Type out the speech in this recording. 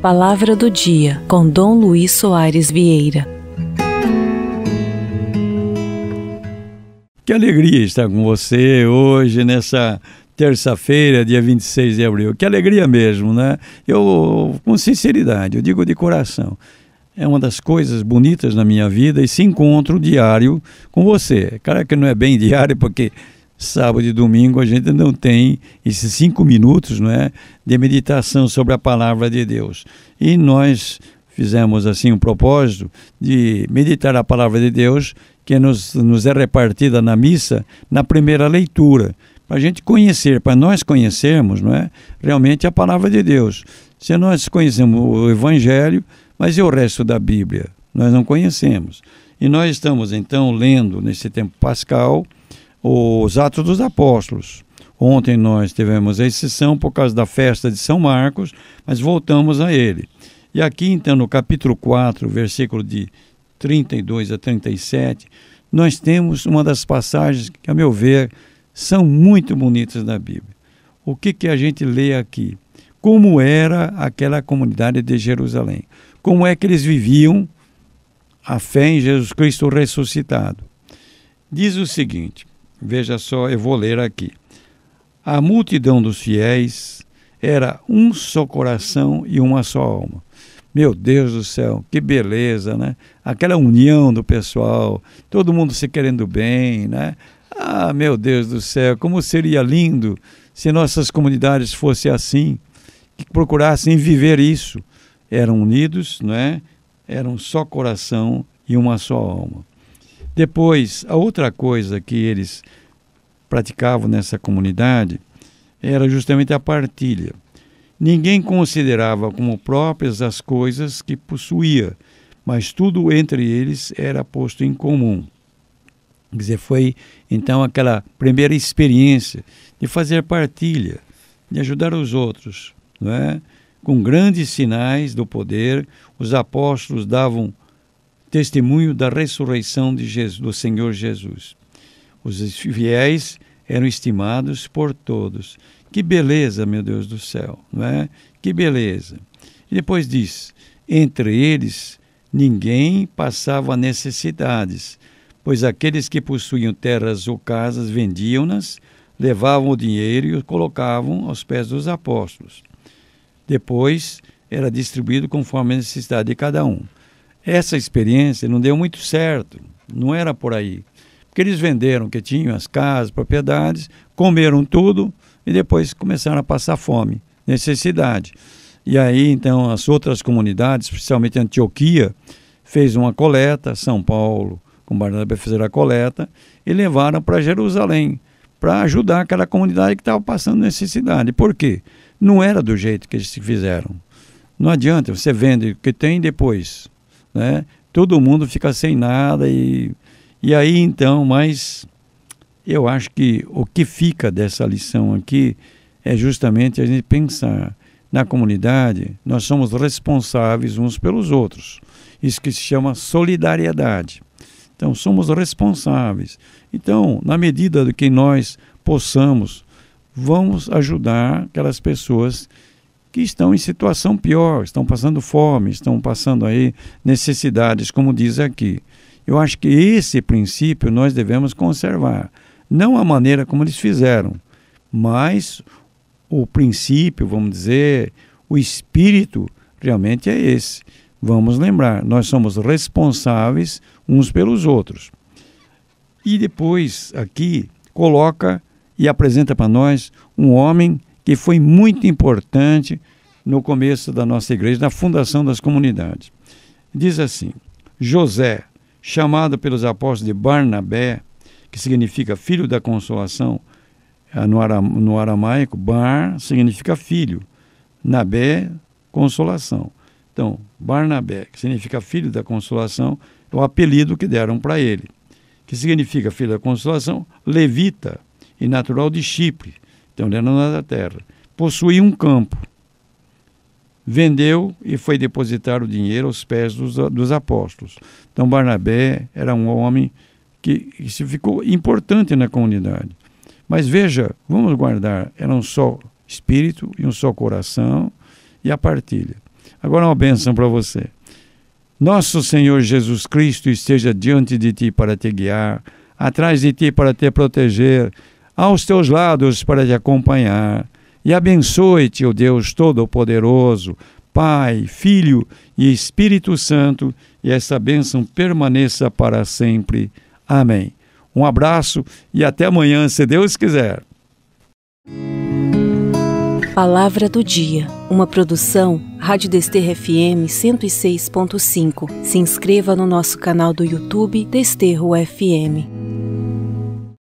Palavra do Dia, com Dom Luiz Soares Vieira. Que alegria estar com você hoje nessa terça-feira, dia 26 de abril. Que alegria mesmo, né? Eu, com sinceridade, eu digo de coração. É uma das coisas bonitas na minha vida esse encontro diário com você. Cara que não é bem diário porque sábado e domingo a gente não tem esses cinco minutos não é, de meditação sobre a palavra de Deus. E nós fizemos assim um propósito de meditar a palavra de Deus que nos, nos é repartida na missa na primeira leitura. Para a gente conhecer, para nós conhecermos não é, realmente a palavra de Deus. Se nós conhecemos o Evangelho, mas e o resto da Bíblia? Nós não conhecemos. E nós estamos então lendo nesse tempo pascal os Atos dos Apóstolos. Ontem nós tivemos a exceção por causa da festa de São Marcos, mas voltamos a ele. E aqui, então, no capítulo 4, versículo de 32 a 37, nós temos uma das passagens que, a meu ver, são muito bonitas da Bíblia. O que, que a gente lê aqui? Como era aquela comunidade de Jerusalém? Como é que eles viviam a fé em Jesus Cristo ressuscitado? Diz o seguinte: Veja só, eu vou ler aqui. A multidão dos fiéis era um só coração e uma só alma. Meu Deus do céu, que beleza, né? Aquela união do pessoal, todo mundo se querendo bem, né? Ah, meu Deus do céu, como seria lindo se nossas comunidades fossem assim, que procurassem viver isso. Eram unidos, não né? Era Eram só coração e uma só alma. Depois, a outra coisa que eles praticavam nessa comunidade era justamente a partilha. Ninguém considerava como próprias as coisas que possuía, mas tudo entre eles era posto em comum. Quer dizer, foi então aquela primeira experiência de fazer partilha, de ajudar os outros, não é? Com grandes sinais do poder, os apóstolos davam testemunho da ressurreição de Jesus, do Senhor Jesus. Os fiéis eram estimados por todos. Que beleza, meu Deus do céu, não é? Que beleza. E depois diz: entre eles ninguém passava necessidades, pois aqueles que possuíam terras ou casas vendiam-nas, levavam o dinheiro e o colocavam aos pés dos apóstolos. Depois era distribuído conforme a necessidade de cada um. Essa experiência não deu muito certo, não era por aí. Porque eles venderam que tinham as casas, propriedades, comeram tudo e depois começaram a passar fome, necessidade. E aí, então, as outras comunidades, especialmente Antioquia, fez uma coleta, São Paulo, com Barnabé fizeram a coleta e levaram para Jerusalém para ajudar aquela comunidade que estava passando necessidade. Por quê? Não era do jeito que eles fizeram. Não adianta, você vende o que tem depois né? Todo mundo fica sem nada e, e aí então, mas eu acho que o que fica dessa lição aqui é justamente a gente pensar na comunidade, nós somos responsáveis uns pelos outros. Isso que se chama solidariedade. Então, somos responsáveis. Então, na medida do que nós possamos, vamos ajudar aquelas pessoas que estão em situação pior, estão passando fome, estão passando aí necessidades, como diz aqui. Eu acho que esse princípio nós devemos conservar. Não a maneira como eles fizeram, mas o princípio, vamos dizer, o espírito realmente é esse. Vamos lembrar, nós somos responsáveis uns pelos outros. E depois, aqui, coloca e apresenta para nós um homem que foi muito importante no começo da nossa igreja, na fundação das comunidades. Diz assim: José, chamado pelos apóstolos de Barnabé, que significa filho da consolação, eh, no, no aramaico, Bar significa filho, Nabé, consolação. Então, Barnabé, que significa filho da consolação, é o apelido que deram para ele, que significa filho da consolação, levita e natural de Chipre então, ele era dono da terra. Possuía um campo. Vendeu e foi depositar o dinheiro aos pés dos, dos apóstolos. Então, Barnabé era um homem que, que se ficou importante na comunidade. Mas veja, vamos guardar, era um só espírito e um só coração e a partilha. Agora uma bênção para você. Nosso Senhor Jesus Cristo esteja diante de ti para te guiar, atrás de ti para te proteger, aos teus lados para te acompanhar. E abençoe-te, o Deus Todo-Poderoso, Pai, Filho e Espírito Santo, e essa bênção permaneça para sempre. Amém. Um abraço e até amanhã, se Deus quiser. Palavra do Dia, uma produção Rádio Dester FM 106.5. Se inscreva no nosso canal do YouTube Desterro FM.